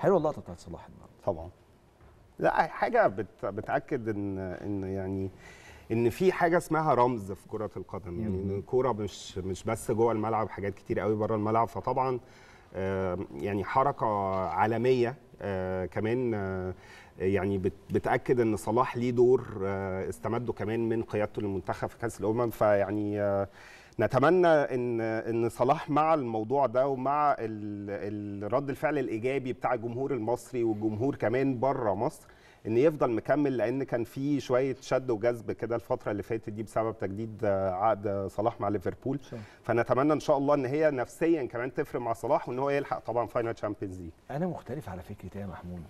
حلوه اللقطه بتاعت صلاح النهارده طبعا لا حاجه بت... بتاكد ان ان يعني ان في حاجه اسمها رمز في كره القدم يعني ان الكوره مش مش بس جوه الملعب حاجات كتير قوي بره الملعب فطبعا يعني حركه عالميه آه، كمان آه، يعني بتاكد ان صلاح ليه دور آه، استمده كمان من قيادته للمنتخب في كاس الامم فيعني نتمنى ان ان صلاح مع الموضوع ده ومع رد الفعل الايجابي بتاع الجمهور المصري والجمهور كمان بره مصر ان يفضل مكمل لان كان في شويه شد وجذب كده الفتره اللي فاتت دي بسبب تجديد عقد صلاح مع ليفربول فنتمنى ان شاء الله ان هي نفسيا كمان تفرق مع صلاح وان هو يلحق طبعا فاينل تشامبيونز ليج انا مختلف على فكرتي يا محمود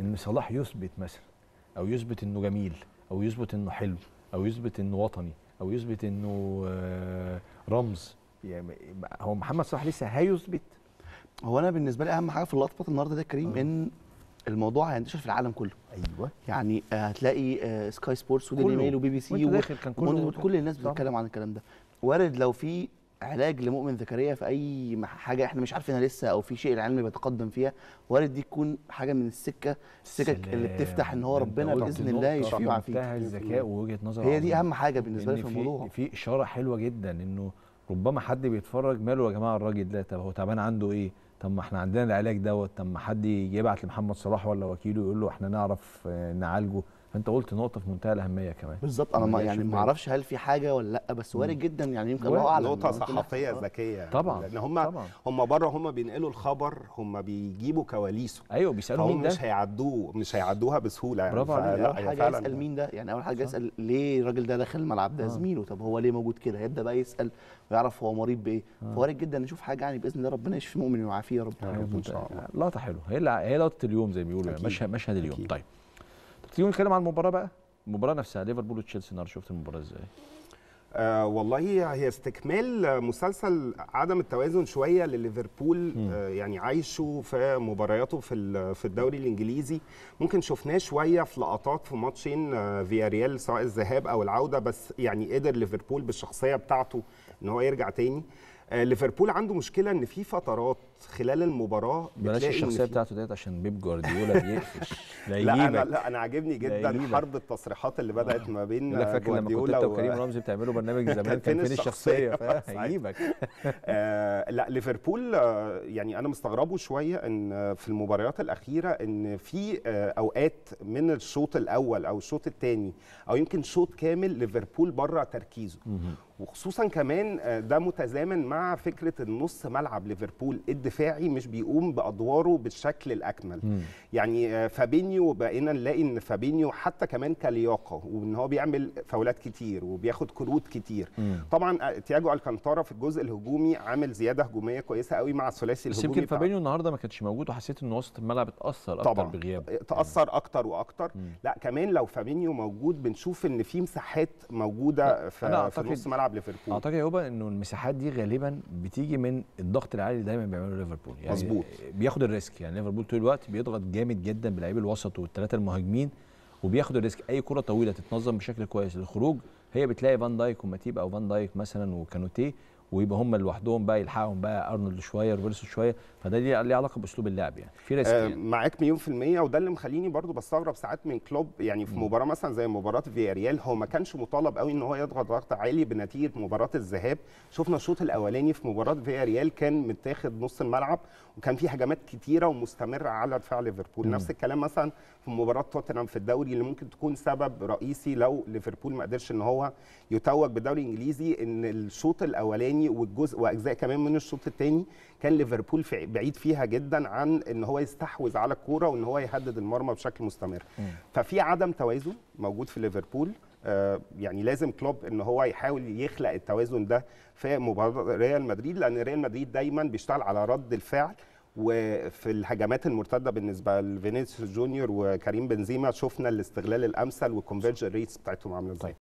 ان صلاح يثبت مثلا او يثبت انه جميل او يثبت انه حلو او يثبت انه وطني او يثبت انه آه، رمز يعني هو محمد صلاح لسه هيثبت هو انا بالنسبه لي اهم حاجه في اللقطه النهارده ده كريم آه. ان الموضوع هينتشر في العالم كله ايوه يعني آه، هتلاقي سكاي سبورتس وديلي ميل وبي بي سي وكل كل الناس بتتكلم عن الكلام ده وارد لو في علاج لمؤمن زكريا في اي حاجه احنا مش عارفينها لسه او في شيء العلم بيتقدم فيها وارد دي تكون حاجه من السكه السكك اللي بتفتح ان هو ربنا باذن الله يشفيه ويعافيه الذكاء ووجهه نظر هي دي اهم حاجه بالنسبه لي في الموضوع في اشاره حلوه جدا انه ربما حد بيتفرج ماله يا جماعه الراجل ده طب هو تعبان عنده ايه طب ما احنا عندنا العلاج دوت طب ما حد يبعت لمحمد صلاح ولا وكيله يقول له احنا نعرف آه، نعالجه فانت قلت نقطه في منتهى الاهميه كمان بالظبط انا ما يعني ما اعرفش هل في حاجه ولا لا بس وارد جدا يعني يمكن الله اعلم نقطه صحفيه ذكيه طبعا لان هم هم بره هم بينقلوا الخبر هم بيجيبوا كواليسه ايوه بيسالوا مين ده مش هيعدوه مش هيعدوها بسهوله يعني برافو عليك اول حاجه يسال مين ده يعني اول حاجه يسال ليه الراجل ده داخل الملعب ده آه. زميله طب هو ليه موجود كده هيبدا بقى يسال ويعرف هو مريض بايه آه. فوارد جدا نشوف حاجه يعني باذن الله ربنا يشفي مؤمن ويعافيه آه، يا رب ان شاء الله لقطه حلوه هي هي لقطه اليوم زي ما بيقولوا يعني، مشهد اليوم طيب تيجي نتكلم عن المباراه بقى المباراه نفسها ليفربول وتشيلسي النهارده شفت المباراه ازاي؟ آه والله هي استكمال مسلسل عدم التوازن شويه لليفربول آه يعني عايشه في مبارياته في في الدوري الانجليزي ممكن شفناه شويه في لقطات في ماتشين آه فياريال سواء الذهاب او العوده بس يعني قدر ليفربول بالشخصيه بتاعته ان هو يرجع تاني آه آه، ليفربول عنده مشكله ان في فترات خلال المباراه بلاش الشخصيه بتاعته ديت عشان بيب جوارديولا بيقفش لا, لا انا لا انا عاجبني جدا حرب التصريحات اللي بدات آه. ما بين جوارديولا وكريم رمزي بتعملوا برنامج زمان كان فين الشخصيه هيجيبك آه، لا ليفربول يعني انا مستغربه شويه ان في المباريات الاخيره ان في اوقات من الشوط الاول او الشوط الثاني او يمكن شوط كامل ليفربول بره تركيزه وخصوصا كمان ده متزامن مع مع فكره النص ملعب ليفربول الدفاعي مش بيقوم بادواره بالشكل الاكمل مم. يعني آه، فابينيو بقينا نلاقي ان فابينيو حتى كمان كلياقه وان هو بيعمل فاولات كتير وبياخد كروت كتير مم. طبعا آه، تياجو الكانتارا في الجزء الهجومي عامل زياده هجوميه كويسه قوي مع الثلاثي الهجومي بس يمكن فابينيو النهارده ما كانش موجود وحسيت ان وسط الملعب اتاثر اكتر بغيابه آه، تاثر اكتر واكتر مم. لا كمان لو فابينيو موجود بنشوف ان في مساحات موجوده في, في نص ملعب ليفربول اعتقد يا انه المساحات دي غالبا بتيجي من الضغط العالي اللي دايما بيعمله ليفربول يعني مظبوط بياخد الريسك يعني ليفربول طول الوقت بيضغط جامد جدا بلعيب الوسط والثلاثه المهاجمين وبياخد الريسك اي كره طويله تتنظم بشكل كويس للخروج هي بتلاقي فان دايك وماتيب او فان دايك مثلا وكانوتيه ويبقى هم لوحدهم بقى يلحقهم بقى ارنولد شويه روبرتسو شويه فده ليه ليه علاقه باسلوب اللعب يعني في ريسك آه يعني. معاك مليون في الميه وده اللي مخليني برضو بستغرب ساعات من كلوب يعني في م. مباراه مثلا زي مباراه فياريال هو ما كانش مطالب قوي ان هو يضغط ضغط عالي بنتيجه مباراه الذهاب شفنا الشوط الاولاني في مباراه فياريال كان متاخد نص الملعب وكان في هجمات كتيره ومستمره على دفاع ليفربول نفس الكلام مثلا في مباراه توتنهام في الدوري اللي ممكن تكون سبب رئيسي لو ليفربول ما قدرش ان هو يتوج بالدوري الانجليزي ان الشوط الاولاني الثاني والجزء واجزاء كمان من الشوط الثاني كان ليفربول في بعيد فيها جدا عن ان هو يستحوذ على الكوره وان هو يهدد المرمى بشكل مستمر ففي عدم توازن موجود في ليفربول آه يعني لازم كلوب ان هو يحاول يخلق التوازن ده في مباراه ريال مدريد لان ريال مدريد دايما بيشتغل على رد الفعل وفي الهجمات المرتده بالنسبه لفينيسيوس جونيور وكريم بنزيما شفنا الاستغلال الامثل والكونفرجن ريتس بتاعتهم عامله ازاي